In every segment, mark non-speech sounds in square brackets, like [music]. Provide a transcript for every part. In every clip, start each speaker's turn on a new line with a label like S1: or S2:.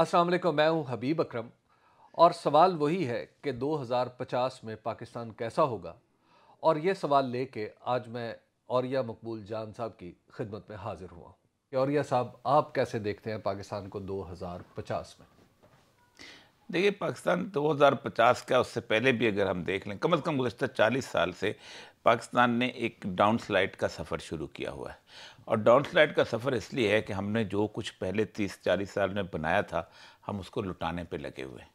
S1: अस्सलाम वालेकुम मैं हूं हबीब अकरम और सवाल वही है कि 2050 में पाकिस्तान कैसा होगा और ये सवाल लेके आज मैं औरिया मकबूल जान साहब की खिदमत में हाजिर हुआ कि औरिया साहब आप कैसे देखते हैं पाकिस्तान को 2050 में
S2: देखिए पाकिस्तान 2050 का उससे पहले भी अगर हम देख लें कम अज़ कम गुजशत 40 साल से पाकिस्तान ने एक डाउन स्लाइड का सफ़र शुरू किया हुआ है और डाउन स्लाइड का सफ़र इसलिए है कि हमने जो कुछ पहले तीस चालीस साल में बनाया था हम उसको लुटाने पे लगे हुए हैं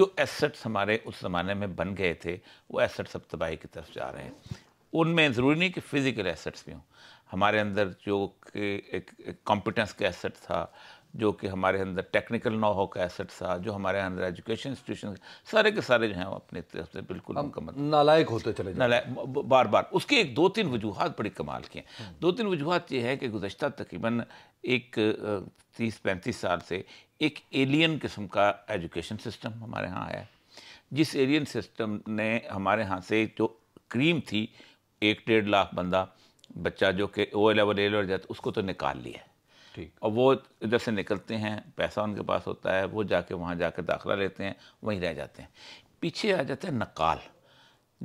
S2: जो एसेट्स हमारे उस ज़माने में बन गए थे वो एसेट्स अब तबाही की तरफ जा रहे हैं उनमें ज़रूरी नहीं कि फ़िज़िकल एसेट्स भी हों हमारे अंदर जो कि एक कॉम्पिटेंस का एसेट था जो कि हमारे अंदर टेक्निकल नो हो का एसेट था जो हमारे अंदर एजुकेशन इंस्टीट्यूशन सारे के सारे जो हैं वो अपनी तरफ से बिल्कुल नालायक होते चले नालायक बार बार उसके एक दो तीन वजूहत बड़ी कमाल की हैं हम्म। दो तीन वजूहत ये है कि गुजशत तकरीबन एक तीस पैंतीस साल से एक एलियन किस्म का एजुकेशन सिस्टम हमारे यहाँ आया जिस एलियन सिस्टम ने हमारे यहाँ से जो क्रीम थी एक डेढ़ लाख बंदा बच्चा जो कि ओ एलेवल एल जाता उसको तो निकाल लिया और वो इधर से निकलते हैं पैसा उनके पास होता है वो जाके वहाँ कर दाखिला लेते हैं वहीं रह जाते हैं पीछे आ जाते हैं नकाल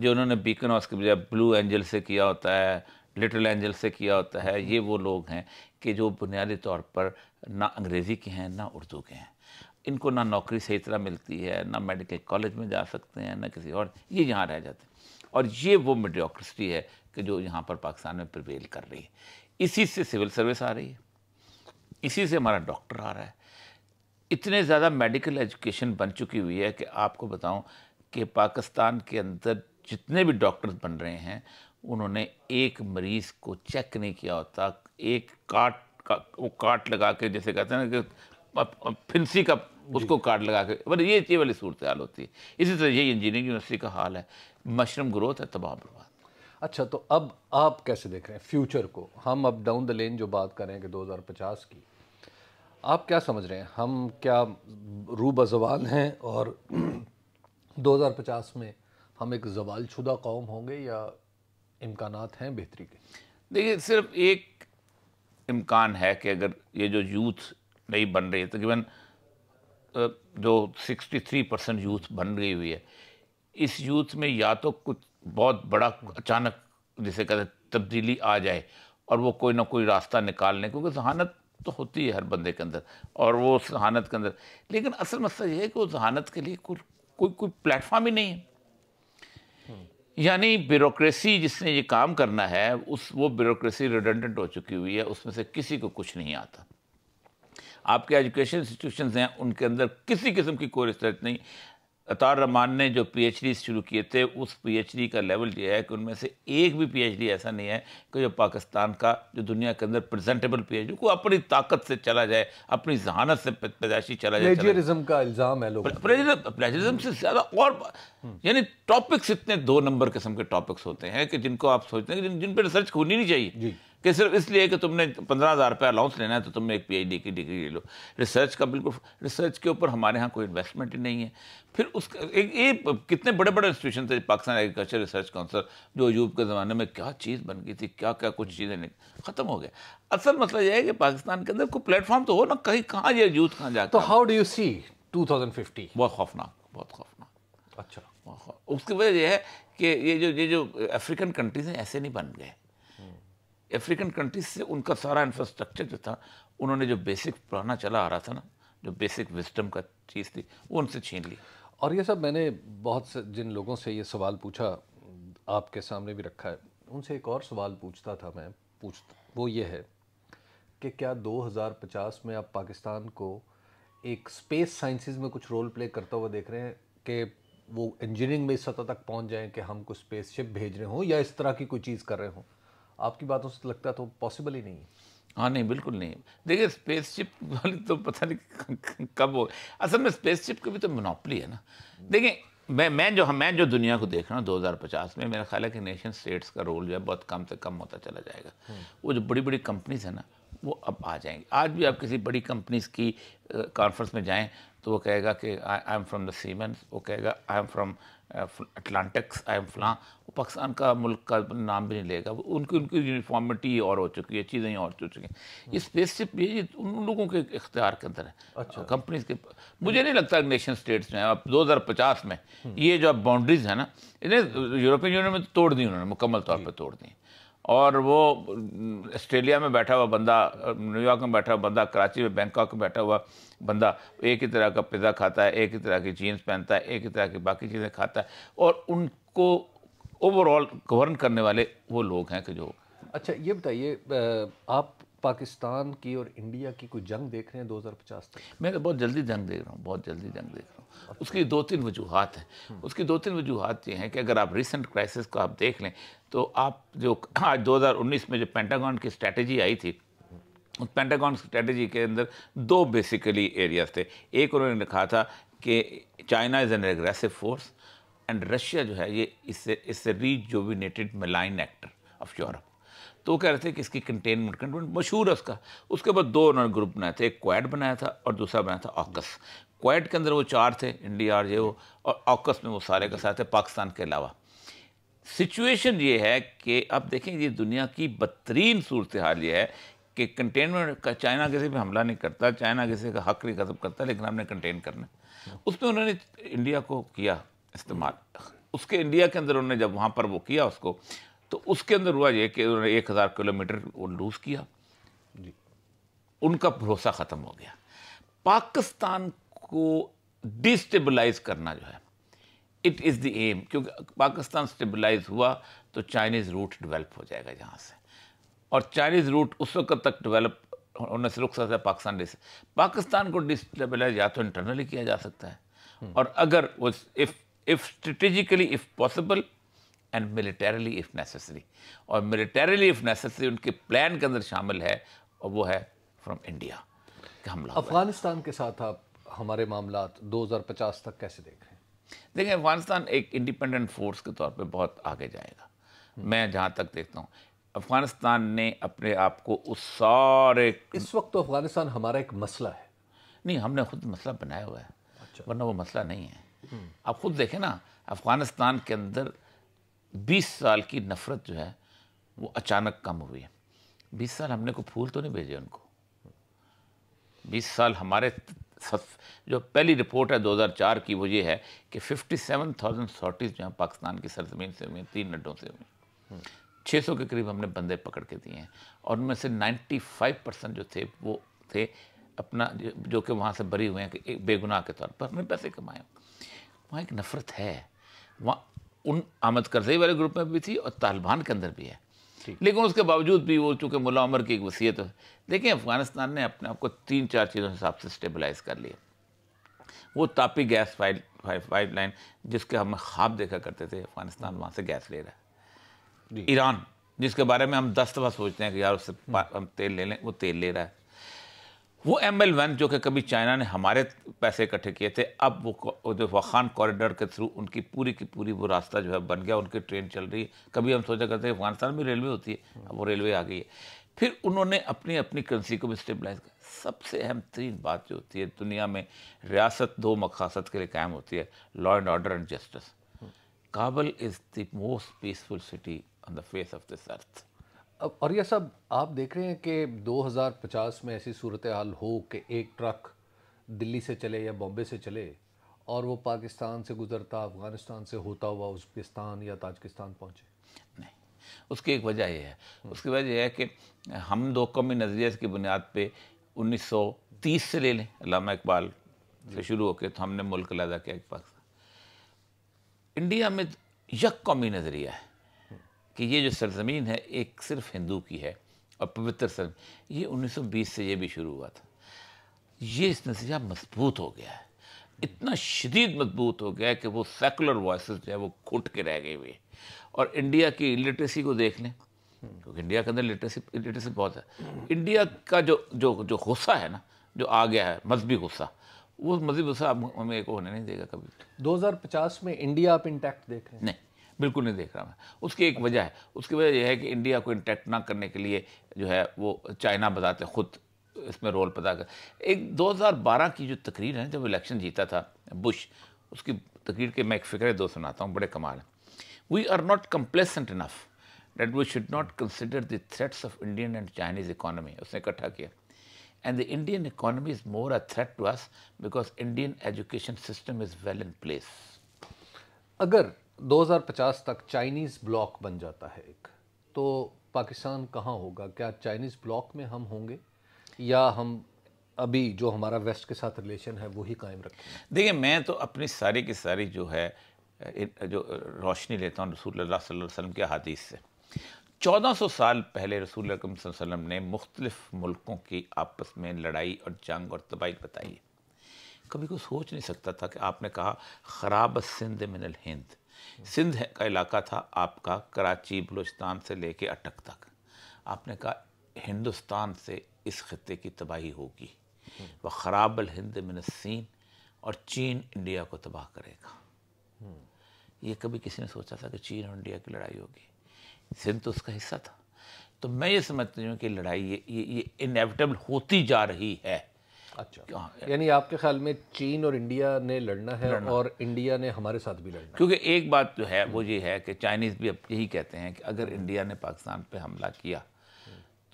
S2: जो उन्होंने बीकन हाउस के बजाय ब्लू एंजल से किया होता है लिटिल एंजल से किया होता है ये वो लोग हैं कि जो बुनियादी तौर पर ना अंग्रेज़ी के हैं ना उर्दू के हैं इनको ना नौकरी सही तरह मिलती है ना मेडिकल कॉलेज में जा सकते हैं ना किसी और ये यहाँ रह जाते हैं और ये वो मेडियोक्रेसी है कि जो यहाँ पर पाकिस्तान में प्रवेल कर रही है इसी से सिविल सर्विस आ रही है इसी से हमारा डॉक्टर आ रहा है इतने ज़्यादा मेडिकल एजुकेशन बन चुकी हुई है कि आपको बताऊं कि पाकिस्तान के अंदर जितने भी डॉक्टर्स बन रहे हैं उन्होंने एक मरीज़ को चेक नहीं किया होता एक काट का वो काट लगा के जैसे कहते हैं ना कि फिंसी का उसको काट लगा के मतलब ये ये वाली सूरत हाल होती है इसी तरह यही इंजीनियरिंग यूनिवर्सिटी का हाल है मशरूम ग्रोथ है तबाह बर्बाद
S1: अच्छा तो अब आप कैसे देख रहे हैं फ्यूचर को हम अब डाउन द लेन जो बात करें कि 2050 की आप क्या समझ रहे हैं हम क्या रूब जवाल हैं और 2050 [clears throat] में हम एक जवाल शुदा कौम होंगे या इम्कान हैं बेहतरी के
S2: देखिए सिर्फ एक इम्कान है कि अगर ये जो यूथ नहीं बन रही है तकरीबन तो जो 63 परसेंट यूथ बन रही हुई है इस यूथ में या तो कुछ बहुत बड़ा अचानक जिसे कहते हैं तब्दीली आ जाए और वो कोई ना कोई रास्ता निकालने क्योंकि जहानत तो होती है हर बंदे के अंदर और वो जहानत के अंदर लेकिन असल मसला ये है कि वो जहानत के लिए कोई कोई कोई प्लेटफॉर्म ही नहीं है यानी ब्यूरोक्रेसी जिसने ये काम करना है उस वो ब्यूरोक्रेसी रिडेंडेंट हो चुकी हुई है उसमें से किसी को कुछ नहीं आता आपके एजुकेशन इंस्टीट्यूशन हैं उनके अंदर किसी किस्म की कोई रिसर्च नहीं अतार रहमान ने जो पीएचडी शुरू किए थे उस पी का लेवल यह है कि उनमें से एक भी पी ऐसा नहीं है कि जो पाकिस्तान का जो दुनिया के अंदर प्रेजेंटेबल एच को अपनी ताकत से चला जाए अपनी जहानत से पैदाशी चला जाए प्लेजरिज्म का इल्ज़ाम है प्लेजरिज्म से ज़्यादा और यानी टॉपिक्स इतने दो नंबर किस्म के टॉपिक्स होते हैं कि जिनको आप सोचते हैं जिन, जिन पर रिसर्च होनी नहीं चाहिए कि सिर्फ इसलिए कि तुमने पंद्रह हज़ार रुपया अलाउंस लेना है तो तुमने एक पीएचडी की डिग्री ले लो रिसर्च का बिल्कुल रिसर्च के ऊपर हमारे यहाँ कोई इन्वेस्टमेंट ही नहीं है फिर उस एक ये कितने बड़े बड़े इंस्टीट्यूशन थे पाकिस्तान एग्रीकल्चर रिसर्च काउंसिल जो यूब के ज़माने में क्या चीज़ बन गई थी क्या क्या कुछ चीज़ें ख़त्म हो गया असल मसला मतलब यह है कि पाकिस्तान के अंदर कोई प्लेटफॉर्म तो हो ना कहीं कहाँ या यूथ कहाँ जाए तो how do you see two thousand fifty बहुत खौफनाक बहुत खौफनाक अच्छा उसकी वजह यह है कि ये जो ये जो अफ्रीकन कंट्रीज हैं ऐसे नहीं बन गए अफ्रीकन कंट्रीज से उनका सारा इंफ्रास्ट्रक्चर जो था उन्होंने जो बेसिक पुराना चला आ रहा था ना जो बेसिक विस्टम का चीज़ थी वो उनसे छीन ली और ये सब मैंने बहुत से जिन लोगों से ये सवाल
S1: पूछा आपके सामने भी रखा है उनसे एक और सवाल पूछता था मैं पूछ वो ये है कि क्या 2050 में आप पाकिस्तान को एक स्पेस साइंसिस में कुछ रोल प्ले करता हुआ देख रहे हैं कि वो इंजीनियरिंग में इस सतह तक पहुंच जाएं कि हम कुछ स्पेसशिप भेज रहे हों या इस तरह की कोई चीज़ कर रहे हों आपकी बातों से लगता तो
S2: पॉसिबल ही नहीं है हाँ नहीं बिल्कुल नहीं देखिए स्पेसशिप वाली तो पता नहीं कब हो असल में स्पेसशिप की भी तो मोनोपली है ना देखिए मैं मैं जो मैं जो दुनिया को देख रहा हूँ 2050 में मेरा ख्याल है कि नेशन स्टेट्स का रोल जो है बहुत कम से कम होता चला जाएगा वो जो बड़ी बड़ी कंपनीज है ना वो अब आ जाएंगी आज भी आप किसी बड़ी कंपनीज की कॉन्फ्रेंस में जाएँ तो वो कहेगा कि I am from the Siemens वो कहेगा आई एम फ्रॉम अटलांटिक्स एम फलां वो पाकिस्तान का मुल्क का नाम भी नहीं लेगा उनकी उनकी यूनिफॉर्मिटी और हो चुकी है चीज़ें और हो चुकी हैं ये स्पेसशिप हम्म। ये उन लोगों के इख्तियार के अंदर है अच्छा कंपनीज के मुझे नहीं लगता नेशन स्टेट्स में अब दो हज़ार पचास में हम्म। ये जो अब बाउंड्रीज है ना इन्हें यूरोपियन हाँ। यूनियन में तो तोड़ दी उन्होंने मुकम्मल तौर पर तोड़ दी और वो ऑस्ट्रेलिया में बैठा हुआ बंदा न्यूयॉर्क में बैठा हुआ बंदा कराची में बैंकॉक में बैठा हुआ बंदा एक ही तरह का पिज़्ज़ा खाता है एक ही तरह की जीन्स पहनता है एक ही तरह की बाकी चीज़ें खाता है और उनको ओवरऑल गवर्न करने वाले वो लोग हैं कि जो
S1: अच्छा ये बताइए आप पाकिस्तान की और इंडिया की कोई जंग देख रहे हैं 2050 तक
S2: मैं तो बहुत जल्दी जंग देख रहा हूँ बहुत जल्दी जंग देख रहा हूँ अच्छा। उसकी दो तीन वजूहत हैं हम्म। उसकी दो तीन वजूहत ये हैं कि अगर आप रिसेंट क्राइसिस को आप देख लें तो आप जो [clears throat] आज 2019 में जो पेंटागॉन की स्ट्रैटेजी आई थी उस पेंटागॉन स्ट्रैटेजी के अंदर दो बेसिकली एरियाज थे एक उन्होंने लिखा था कि China is an aggressive force and Russia जो है ये इससे इससे rejuvenated malign actor of Europe तो कह रहे थे कि इसकी कंटेनमेंट कंटेनमेंट मशहूर है उसका उसके बाद दो उन्होंने ग्रुप बनाए थे एक क्वैड बनाया था और दूसरा बनाया था ऑकस क्वैड के अंदर वो चार थे इंडिया और जे वो और ऑकस में वो सारे के साथ थे पाकिस्तान के अलावा सिचुएशन ये है कि आप ये दुनिया की बदतरीन सूरत हाल ये है कि कंटेनमेंट का चाइना किसी पे हमला नहीं करता चाइना किसी का हक नहीं ख़त्म करता लेकिन हमने कंटेन करना उसमें उन्होंने इंडिया को किया इस्तेमाल उसके इंडिया के अंदर उन्होंने जब वहाँ पर वो किया उसको तो उसके अंदर हुआ ये कि उन्होंने एक हज़ार किलोमीटर वो लूज़ किया उनका भरोसा ख़त्म हो गया पाकिस्तान को डिस्टेबलाइज करना जो है इट इज़ द एम क्योंकि पाकिस्तान स्टेबलाइज हुआ तो चाइनीज़ रूट डेवलप हो जाएगा यहाँ से और चाइनीज़ रूट उस वक्त तक डेवलप होने से रुक सकता है पाकिस्तान डिस पाकिस्तान को डिस्टेबलाइज या तो इंटरनली किया जा सकता है हम्म। और अगर वो if if strategically if possible and militarily if necessary और मिलिटरली इफ़ नेसेसरी उनके प्लान के अंदर शामिल है और वो है फ्रॉम इंडिया हमला
S1: अफगानिस्तान के साथ आप हमारे मामला 2050 तक कैसे देख रहे हैं
S2: देखिए अफगानिस्तान एक इंडिपेंडेंट फोर्स के तौर पे बहुत आगे जाएगा मैं जहाँ तक देखता हूँ अफगानिस्तान ने अपने आप को उस सारे इस वक्त तो अफगानिस्तान हमारा एक मसला है नहीं हमने खुद मसला बनाया हुआ है अच्छा। वरना वो मसला नहीं है हम्म। आप खुद देखें ना अफगानिस्तान के अंदर 20 साल की नफरत जो है वो अचानक कम हुई है बीस साल हमने को फूल तो नहीं भेजे उनको बीस साल हमारे जो पहली रिपोर्ट है 2004 की वो ये है कि 57,000 सॉर्टीज़ जो हैं पाकिस्तान की सरजमीन से हुई तीन अड्डों से हुई 600 के करीब हमने बंदे पकड़ के दिए हैं और उनमें से 95 परसेंट जो थे वो थे अपना जो कि वहाँ से भरी हुए हैं बेगुनाह के तौर पर हमने पैसे कमाए वहाँ एक नफ़रत है वहाँ उन आमद करजई वाले ग्रुप में भी थी और तालिबान के अंदर भी है लेकिन उसके बावजूद भी वो चूँकि मुला उमर की एक वसीयत है देखिए अफगानिस्तान ने अपने आप को तीन चार चीज़ों के हिसाब से स्टेबलाइज कर लिया वो TAPI gas pipe pipeline जिसके हम ख्वाब देखा करते थे अफगानिस्तान वहाँ से गैस ले रहा है ईरान जिसके बारे में हम दस दफ़ा सोचते हैं कि यार उससे हम तेल ले लें वो तेल ले रहा है वो एम एल वन जो कि कभी चाइना ने हमारे पैसे इकट्ठे किए थे अब वो जो वखान कॉरिडोर के थ्रू उनकी पूरी की पूरी वो रास्ता जो है बन गया उनकी ट्रेन चल रही है कभी हम सोचा करते हैं अफगानिस्तान में रेलवे होती है अब वो रेलवे आ गई है फिर उन्होंने अपनी अपनी करेंसी को भी स्टेबलाइज किया सबसे अहम तरीन बात जो होती है दुनिया में रियासत दो मकासद के लिए कायम होती है law and order and justice Kabul is the most peaceful city on the face of this earth
S1: अब और ये सब आप देख रहे हैं कि 2050 में ऐसी सूरत हाल हो कि एक ट्रक दिल्ली से चले या बॉम्बे से चले और वो पाकिस्तान से गुजरता अफ़गानिस्तान से होता हुआ उज्बेकिस्तान या ताजकिस्तान पहुँचे
S2: नहीं उसकी एक वजह यह है हम्म। उसकी वजह यह है कि हम दो कौमी नज़रिए की बुनियाद पर 1930 से ले लें लामा इकबाल से शुरू होकर तो हमने मुल्क लादा किया पाकिस्तान इंडिया में यक कौमी नज़रिया है कि ये जो सरजमीन है एक सिर्फ हिंदू की है और पवित्र सर ये 1920 से ये भी शुरू हुआ था ये इस नतीजा मजबूत हो गया है इतना शदीद मजबूत हो गया है कि वो सेकुलर वॉइस जो है वो खुट के रह गए हुए और इंडिया की लिटरेसी को देख लें क्योंकि इंडिया के अंदर लिटरेसी लिटरेसी बहुत है इंडिया का जो जो जो गुस्सा है ना जो आ गया है मजहबी गुस्सा वो मजहबी गुस्सा हमें एक होने नहीं देगा कभी
S1: दो में इंडिया आप इंटैक्ट देख रहे
S2: हैं नहीं बिल्कुल नहीं देख रहा मैं उसकी एक वजह है उसकी वजह यह है कि इंडिया को इंटेक्ट ना करने के लिए जो है वो चाइना बताते खुद इसमें रोल पता कर एक 2012 की जो तकरीर है जब इलेक्शन जीता था बुश उसकी तकरीर के मैं एक फिक्र दो सुनाता हूँ बड़े कमाल हैं we are not complacent enough that we should not consider the threats of Indian and Chinese economy उसने इकट्ठा किया and the Indian economy is more a threat to us because Indian education system is well in place अगर 2050
S1: तक Chinese block बन जाता है एक तो पाकिस्तान कहाँ होगा क्या चाइनीज़ ब्लॉक में हम होंगे या हम अभी जो हमारा वेस्ट के साथ रिलेशन है वही
S2: कायम रखें देखिए मैं तो अपनी सारी की सारी जो है जो रोशनी लेता हूँ रसूल वसल्लम के हदीस से 1400 साल पहले रसूल वसल्लम ने मुख्तलिफ़ मुल्कों की आपस में लड़ाई और जंग और तबाही बताई कभी कोई सोच नहीं सकता था कि आपने कहा ख़राब सिंध मिनल हिंद सिंध का इलाका था आपका कराची बलूचिस्तान से लेके अटक तक आपने कहा हिंदुस्तान से इस खत्े की तबाही होगी वह ख़राब हिंद मिनसीन और चीन इंडिया को तबाह करेगा ये कभी किसी ने सोचा था कि चीन और इंडिया की लड़ाई होगी सिंध तो उसका हिस्सा था तो मैं ये समझती हूँ कि लड़ाई ये ये, ये इनएविटेबल होती जा रही है अच्छा हाँ, यानी आपके ख्याल में
S1: चीन और इंडिया ने लड़ना है लड़ना। और इंडिया ने हमारे साथ भी लड़ना
S2: क्योंकि एक बात जो तो है वो ये है कि चाइनीज़ भी अब यही कहते हैं कि अगर इंडिया ने पाकिस्तान पे हमला किया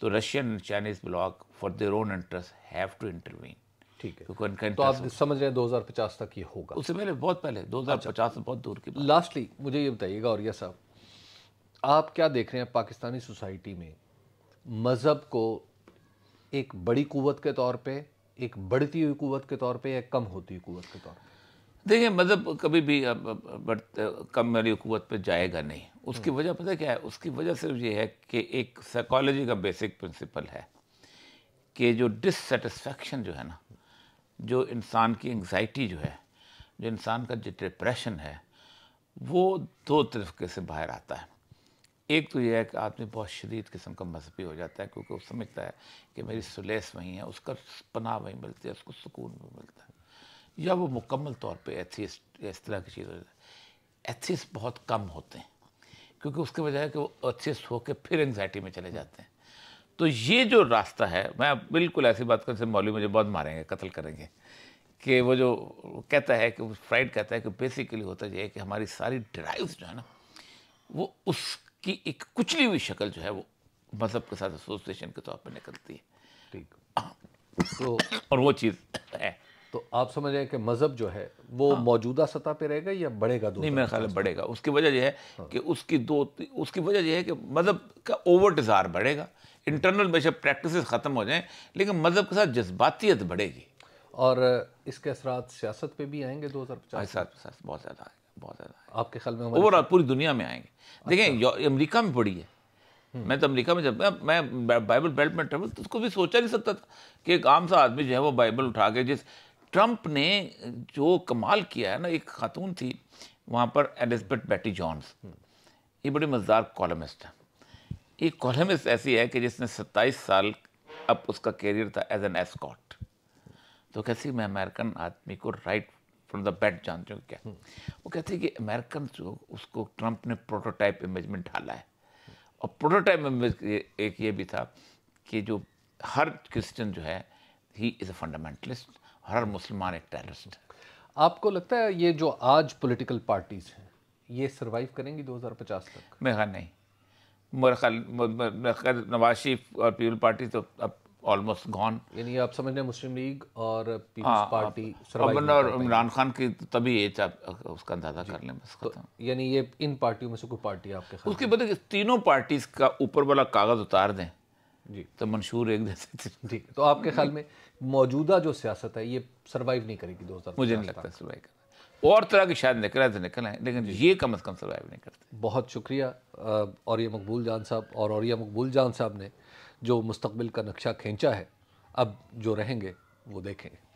S2: तो Russian Chinese bloc for their own interest have to intervene ठीक है उनका तो आप समझ रहे हैं 2050 तक ये होगा उससे पहले बहुत पहले 2050 से बहुत दूर की लास्टली मुझे ये बताइएगा और
S1: यह साहब आप क्या देख रहे हैं पाकिस्तानी सोसाइटी में मज़हब को एक बड़ी कुवत के तौर पर एक बढ़ती हुई कुत के तौर पर या कम होती हुई कुत के तौर पर
S2: देखिए मतलब कभी भी बढ़ते कम वाली हुकूमत पर जाएगा नहीं उसकी हम्म। वजह पता क्या है उसकी वजह सिर्फ ये है कि एक साइकोलॉजी का बेसिक प्रिंसिपल है कि जो डिससेटिस्फेक्शन जो है ना जो इंसान की एंग्जाइटी जो है जो इंसान का जो डिप्रेशन है वो दो तरीके से बाहर आता है एक तो यह है कि आदमी बहुत शदीद किस्म का मजहबी हो जाता है क्योंकि वो समझता है कि मेरी सुलेस वहीं है उसका पनाह वहीं मिलती है उसको सुकून भी मिलता है या वो मुकम्मल तौर पर एथिस्ट इस तरह की चीज़ हो जाती है एथिस्ट बहुत कम होते हैं क्योंकि उसके वजह है कि वो एथीस्ट होकर फिर एंगजाइटी में चले जाते हैं तो ये जो रास्ता है मैं बिल्कुल ऐसी बात कर मौलवी मुझे बहुत मारेंगे कत्ल करेंगे कि वो जो कहता है कि फ्राइड कहता है कि बेसिकली होता यह है कि हमारी सारी ड्राइव्स जो है ना वो उस की एक कुचली हुई शक्ल जो है वो मज़हब के साथ एसोसिएशन के तौर पर निकलती है ठीक हाँ। तो और वो चीज़ है तो आप समझ रहे
S1: हैं कि मज़हब जो है वो हाँ। मौजूदा सतह पे रहेगा या बढ़ेगा नहीं मेरा ख्याल
S2: बढ़ेगा उसकी वजह यह है हाँ। कि उसकी दो उसकी वजह यह है कि मज़हब का ओवर डिज़ार बढ़ेगा इंटरनल बेशक प्रैक्टिस ख़त्म हो जाएं लेकिन मज़हब के साथ जज्बातीत बढ़ेगी और इसके असरा
S1: सियासत पे भी आएंगे दो हज़ार
S2: पचास बहुत ज़्यादा आएंगे
S1: बहुत ज़्यादा
S2: आपके ख्याल में ओवरऑल पूरी दुनिया में आएंगे देखें अच्छा। अमेरिका में पड़ी है हम्म। मैं तो अमेरिका में जब मैं बाइबल बेल्ट में ट्रेवल तो उसको भी सोचा नहीं सकता था कि एक आम सा आदमी जो है वो बाइबल उठा के जिस ट्रंप ने जो कमाल किया है ना एक खातून थी वहाँ पर एलिजबेथ बैटी जॉन्स हम्म। ये बड़ी मजदार कॉलमिस्ट है ये कॉलमिस्ट ऐसी है कि जिसने सत्ताईस साल अब उसका कैरियर था एज एन एस्कॉट तो कैसे मैं अमेरिकन आदमी को राइट फ्रॉम द बैट जानते हो क्या हम्म। वो कहते हैं कि अमेरिकन जो तो उसको ट्रंप ने प्रोटोटाइप इमेज में ढाला है और प्रोटोटाइप इमेज एक ये भी था कि जो हर क्रिश्चियन जो है ही इज़ अ फंडामेंटलिस्ट हर मुसलमान एक टेररिस्ट है आपको लगता है ये जो आज पॉलिटिकल पार्टीज हैं ये सरवाइव करेंगी
S1: 2050 तक
S2: मेरा नहीं मेरा ख्याल नवाज शरीफ और पीपल पार्टी तो अब ऑलमोस्ट गॉन यानी आप समझ रहे मुस्लिम लीग और पीपल्स हाँ, पार्टी और इमरान खान की तभी एज आप उसका अंदाजा कर लें बस तो
S1: यानी ये इन पार्टियों में से कोई पार्टी आपके
S2: उसके बदले तीनों पार्टीज का ऊपर वाला कागज़ उतार दें जी तो मंशूर एक जैसे ठीक तो आपके ख्याल में
S1: मौजूदा जो सियासत है ये सर्वाइव नहीं करेगी दो हज़ार मुझे नहीं लगता
S2: सर्वाइव कर और तरह के शायद निकले तो निकले लेकिन ये कम अज़ कम सर्वाइव नहीं करते
S1: बहुत शुक्रिया और ये मकबूल जान साहब और, और ये मकबूल जान साहब ने जो मुस्तबिल का नक्शा खींचा है अब जो रहेंगे वो देखेंगे